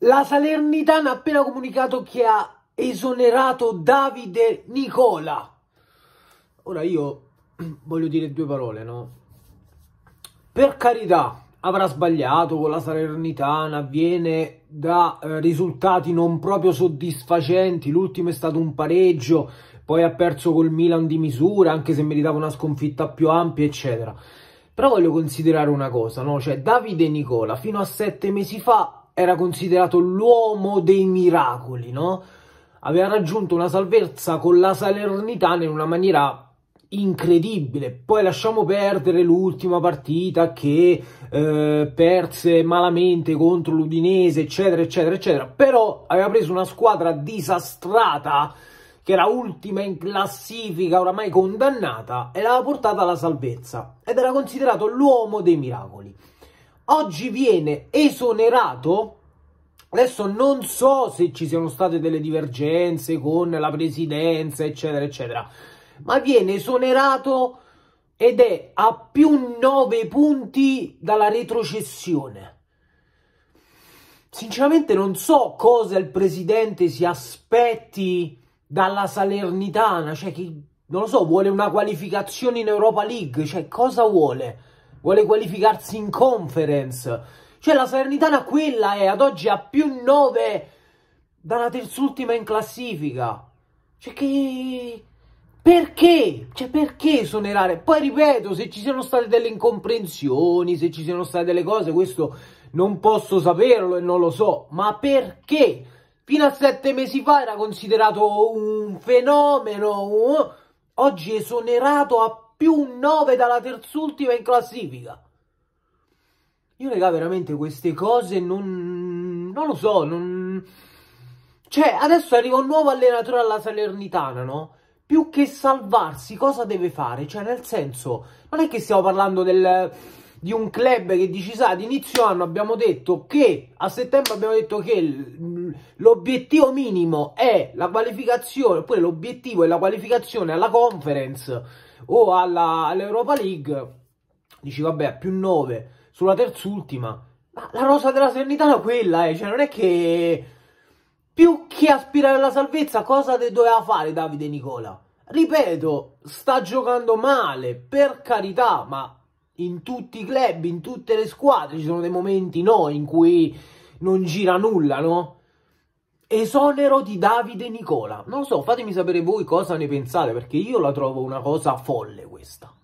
La Salernitana ha appena comunicato che ha esonerato Davide Nicola. Ora io voglio dire due parole, no? Per carità, avrà sbagliato con la Salernitana, viene da eh, risultati non proprio soddisfacenti, l'ultimo è stato un pareggio, poi ha perso col Milan di misura, anche se meritava una sconfitta più ampia, eccetera. Però voglio considerare una cosa, no? Cioè, Davide Nicola fino a sette mesi fa era considerato l'uomo dei miracoli, no? Aveva raggiunto una salvezza con la Salernitana in una maniera incredibile. Poi lasciamo perdere l'ultima partita che eh, perse malamente contro l'Udinese, eccetera, eccetera, eccetera. Però aveva preso una squadra disastrata che era ultima in classifica, oramai condannata, e l'aveva portata alla salvezza. Ed era considerato l'uomo dei miracoli oggi viene esonerato. Adesso non so se ci siano state delle divergenze con la presidenza, eccetera, eccetera, ma viene esonerato ed è a più 9 punti dalla retrocessione. Sinceramente non so cosa il presidente si aspetti dalla Salernitana, cioè che, non lo so, vuole una qualificazione in Europa League, cioè cosa vuole? vuole qualificarsi in conference. Cioè la Salernitana quella è, ad oggi ha più 9 dalla terzultima in classifica. Cioè che... Perché? Cioè perché esonerare? Poi ripeto, se ci siano state delle incomprensioni, se ci siano state delle cose, questo non posso saperlo e non lo so. Ma perché? Fino a sette mesi fa era considerato un fenomeno, uh, oggi esonerato a più 9 dalla terzultima in classifica. Io, regà veramente queste cose non... non lo so, non... Cioè, adesso arriva un nuovo allenatore alla Salernitana, no? Più che salvarsi, cosa deve fare? Cioè, nel senso, non è che stiamo parlando del di un club che dici sa ad inizio anno abbiamo detto che a settembre abbiamo detto che l'obiettivo minimo è la qualificazione, oppure l'obiettivo è la qualificazione alla conference o alla, all'Europa League, dici vabbè più 9 sulla terzultima, ma la rosa della Sernitana quella è, eh, cioè non è che più che aspirare alla salvezza cosa doveva fare Davide Nicola? Ripeto, sta giocando male, per carità, ma in tutti i club, in tutte le squadre ci sono dei momenti no in cui non gira nulla, no? Esonero di Davide Nicola. Non lo so, fatemi sapere voi cosa ne pensate, perché io la trovo una cosa folle questa.